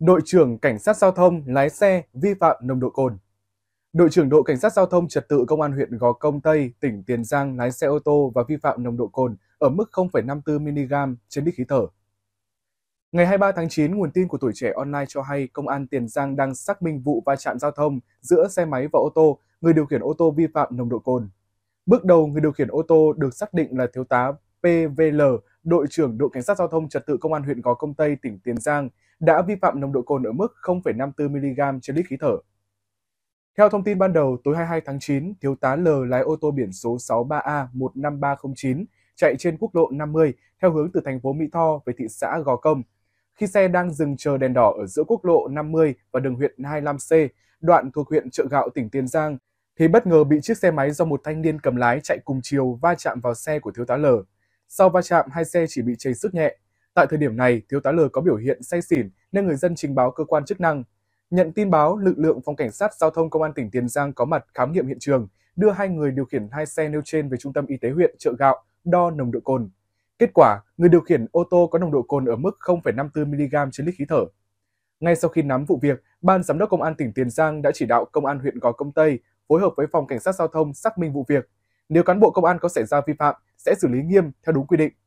đội trưởng cảnh sát giao thông lái xe vi phạm nồng độ cồn. Đội trưởng đội cảnh sát giao thông trật tự công an huyện Gò Công Tây, tỉnh Tiền Giang lái xe ô tô và vi phạm nồng độ cồn ở mức 0,54 mg trên lít khí thở. Ngày 23 tháng 9, nguồn tin của tuổi trẻ online cho hay công an Tiền Giang đang xác minh vụ va chạm giao thông giữa xe máy và ô tô, người điều khiển ô tô vi phạm nồng độ cồn. Bước đầu, người điều khiển ô tô được xác định là thiếu tá PVL, đội trưởng đội cảnh sát giao thông trật tự công an huyện Gò Công Tây, tỉnh Tiền Giang, đã vi phạm nồng độ cồn ở mức 0,54mg trên lít khí thở. Theo thông tin ban đầu, tối 22 tháng 9, thiếu tá L lái ô tô biển số 63A15309 chạy trên quốc lộ 50 theo hướng từ thành phố Mỹ Tho về thị xã Gò Công. Khi xe đang dừng chờ đèn đỏ ở giữa quốc lộ 50 và đường huyện 25C, đoạn thuộc huyện Trợ Gạo, tỉnh Tiền Giang, thì bất ngờ bị chiếc xe máy do một thanh niên cầm lái chạy cùng chiều va chạm vào xe của thiếu tá L. Sau va chạm, hai xe chỉ bị chảy sức nhẹ. Tại thời điểm này, thiếu tá Lừa có biểu hiện say xỉn nên người dân trình báo cơ quan chức năng. Nhận tin báo, lực lượng phòng cảnh sát giao thông công an tỉnh Tiền Giang có mặt khám nghiệm hiện trường, đưa hai người điều khiển hai xe nêu trên về trung tâm y tế huyện Chợ Gạo đo nồng độ cồn. Kết quả, người điều khiển ô tô có nồng độ cồn ở mức 0,54 mg trên lít khí thở. Ngay sau khi nắm vụ việc, Ban Giám đốc Công an tỉnh Tiền Giang đã chỉ đạo Công an huyện Gò Công Tây phối hợp với Phòng Cảnh sát Giao thông xác minh vụ việc nếu cán bộ công an có xảy ra vi phạm sẽ xử lý nghiêm theo đúng quy định.